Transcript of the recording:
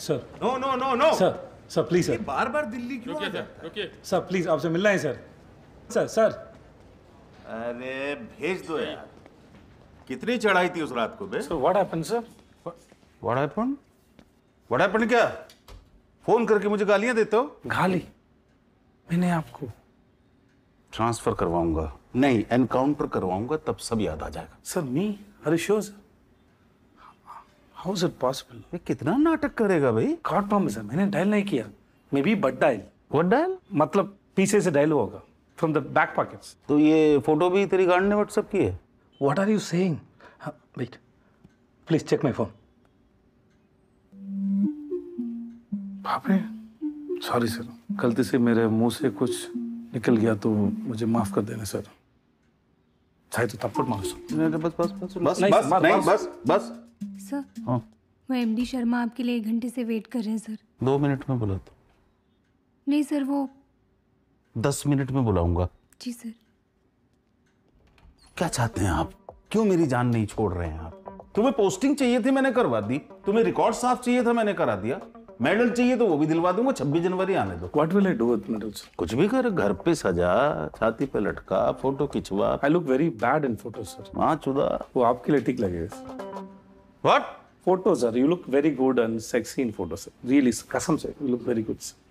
Sir no no no no sir sir please sir बार बार दिल्ली क्यों रुकिए सर रुकिए सर प्लीज आपसे मिलना है सर सर सर अरे भेज दो यार कितनी चढ़ाई थी उस रात को बे sir what happened sir what happened what happened क्या फोन करके मुझे गालियां देते हो गाली मैंने आपको ट्रांसफर करवाऊंगा नहीं एनकाउंटर करवाऊंगा तब सब याद आ जाएगा सर मी हरीशो sir how is it possible ये कितना नाटक करेगा भाई गॉड प्रॉमिस है मैंने डायल नहीं किया may be but dial what dial मतलब पीछे से डायल होगा फ्रॉम द बैक पॉकेट्स तो ये फोटो भी तेरी गार्ड ने व्हाट्सअप की है what are you saying wait please check my phone बापरे सॉरी सर गलती से मेरे मुंह से कुछ निकल गया तो मुझे माफ कर देना सर चाहे तो थप्पड़ मारो बस, बस बस बस बस बस बस बस सर हाँ वो डी शर्मा आपके लिए एक घंटे से वेट कर रहे हैं सर दो मिनट में बुला दो तो। नहीं सर वो दस मिनट में बुलाऊंगा जी सर क्या चाहते हैं आप क्यों मेरी जान नहीं छोड़ रहे हैं आप तुम्हें पोस्टिंग चाहिए थी मैंने करवा दी तुम्हें रिकॉर्ड साफ चाहिए था मैंने करा दिया मेडल चाहिए तो वो भी दिलवा दूंगा छब्बीस जनवरी आने दो what will I do with medals कुछ भी कर घर पे सजा छाती पे लटका फोटो खिंचवा I look very bad in photo sir हाँ चुदा वो आपके लिए ठीक लगेगा What? Photos, sir. You look very good and sexy in photos, sir. Really, sir. Kasam, sir. You look very good, sir.